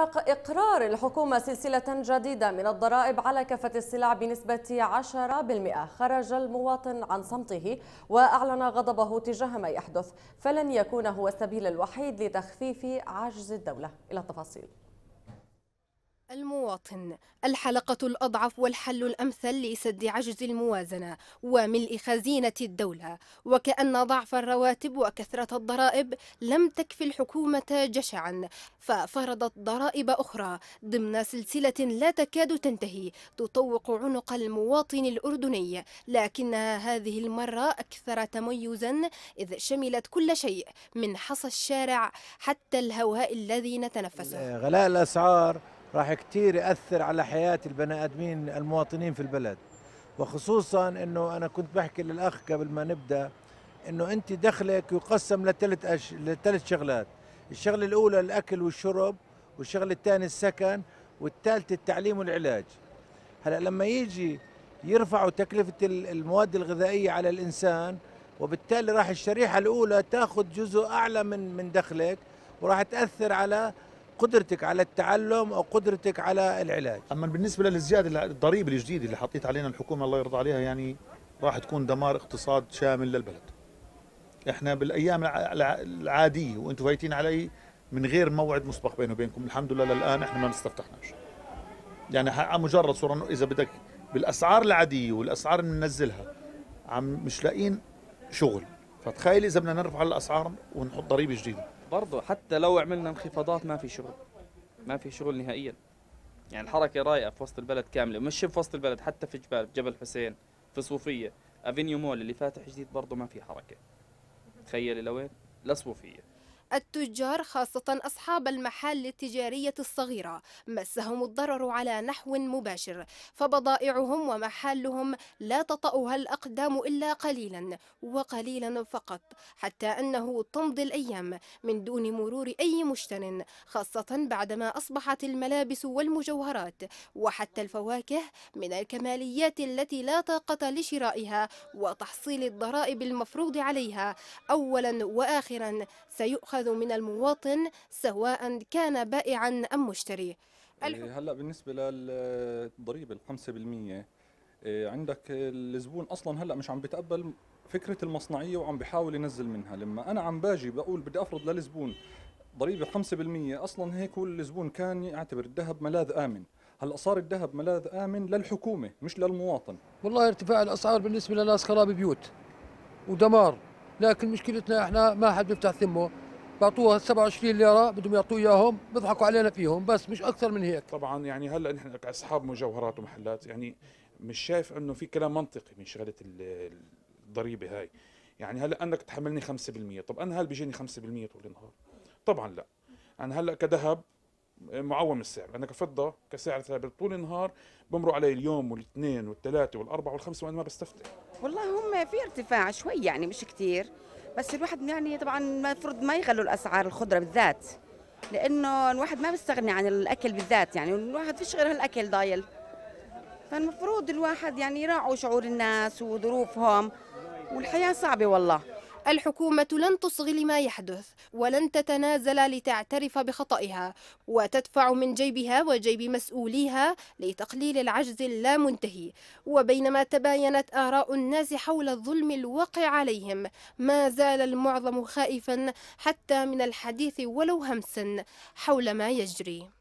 سياق إقرار الحكومة سلسلة جديدة من الضرائب على كافة السلع بنسبة 10% خرج المواطن عن صمته وأعلن غضبه تجاه ما يحدث فلن يكون هو السبيل الوحيد لتخفيف عجز الدولة إلى التفاصيل المواطن الحلقة الأضعف والحل الأمثل لسد عجز الموازنة وملء خزينة الدولة وكأن ضعف الرواتب وكثرة الضرائب لم تكفي الحكومة جشعا ففرضت ضرائب أخرى ضمن سلسلة لا تكاد تنتهي تطوق عنق المواطن الأردني لكنها هذه المرة أكثر تميزا إذ شملت كل شيء من حصى الشارع حتى الهواء الذي نتنفسه غلاء الأسعار راح كثير ياثر على حياه البني ادمين المواطنين في البلد وخصوصا انه انا كنت بحكي للاخ قبل ما نبدا انه انت دخلك يقسم لثلاث أش... لثلاث شغلات الشغله الاولى الاكل والشرب والشغله الثانيه السكن والثالثه التعليم والعلاج هلا لما يجي يرفعوا تكلفه المواد الغذائيه على الانسان وبالتالي راح الشريحه الاولى تاخذ جزء اعلى من من دخلك وراح تاثر على قدرتك على التعلم او قدرتك على العلاج اما بالنسبه للزياده الضريبه الجديده اللي حطيت علينا الحكومه الله يرضى عليها يعني راح تكون دمار اقتصاد شامل للبلد احنا بالايام العاديه وانتم فايتين علي من غير موعد مسبق بيني وبينكم الحمد لله للان احنا ما استفتحناش يعني مجرد صوره اذا بدك بالاسعار العاديه والاسعار اللي بننزلها عم مش لاقيين شغل فتخيل اذا بدنا نرفع الاسعار ونحط ضريبه جديده برضه حتى لو عملنا انخفاضات ما في شغل ما في شغل نهائيا يعني الحركة رايقة في وسط البلد كاملة مش في وسط البلد حتى في جبال في جبل حسين في صوفية افينيو مول اللي فاتح جديد برضه ما في حركة تخيلي لوين لصوفية التجار خاصة أصحاب المحال التجارية الصغيرة مسهم الضرر على نحو مباشر فبضائعهم ومحالهم لا تطأها الأقدام إلا قليلا وقليلا فقط حتى أنه تمضي الأيام من دون مرور أي مشتر خاصة بعدما أصبحت الملابس والمجوهرات وحتى الفواكه من الكماليات التي لا طاقة لشرائها وتحصيل الضرائب المفروض عليها أولا وآخرا سيؤخذ يؤخذ من المواطن سواء كان بائعا أم مشتري يعني هلا بالنسبه للضريبه ال 5% إيه، عندك الزبون اصلا هلا مش عم بتقبل فكره المصنعيه وعم بحاول ينزل منها لما انا عم باجي بقول بدي افرض للزبون ضريبه 5% اصلا هيك هو الزبون كان يعتبر الذهب ملاذ امن هلا صار الذهب ملاذ امن للحكومه مش للمواطن والله ارتفاع الاسعار بالنسبه لناس خراب بيوت ودمار لكن مشكلتنا احنا ما حد بيفتح ثمه بعطوها 27 ليره بدهم يعطوا اياهم بيضحكوا علينا فيهم بس مش اكثر من هيك طبعا يعني هلا نحن كاصحاب مجوهرات ومحلات يعني مش شايف انه في كلام منطقي من شغله الضريبه هاي يعني هلا انك تحملني 5% طب انا هل بيجيني 5% طول النهار طبعا لا انا هلا كذهب معوم السعر انا كفضه كسعر ثابت طول النهار بمروا علي اليوم والاثنين والثلاثه والاربعه والخمسه وانا ما بستفتح والله هم في ارتفاع شوي يعني مش كثير بس الواحد يعني طبعا المفروض ما يغلوا الاسعار الخضره بالذات لانه الواحد ما بيستغني عن الاكل بالذات يعني الواحد فيش غير هالاكل ضايل فالمفروض الواحد يعني يراعوا شعور الناس وظروفهم والحياه صعبه والله الحكومة لن تصغي لما يحدث ولن تتنازل لتعترف بخطئها وتدفع من جيبها وجيب مسؤوليها لتقليل العجز اللامنتهي وبينما تباينت آراء الناس حول الظلم الواقع عليهم ما زال المعظم خائفا حتى من الحديث ولو همسا حول ما يجري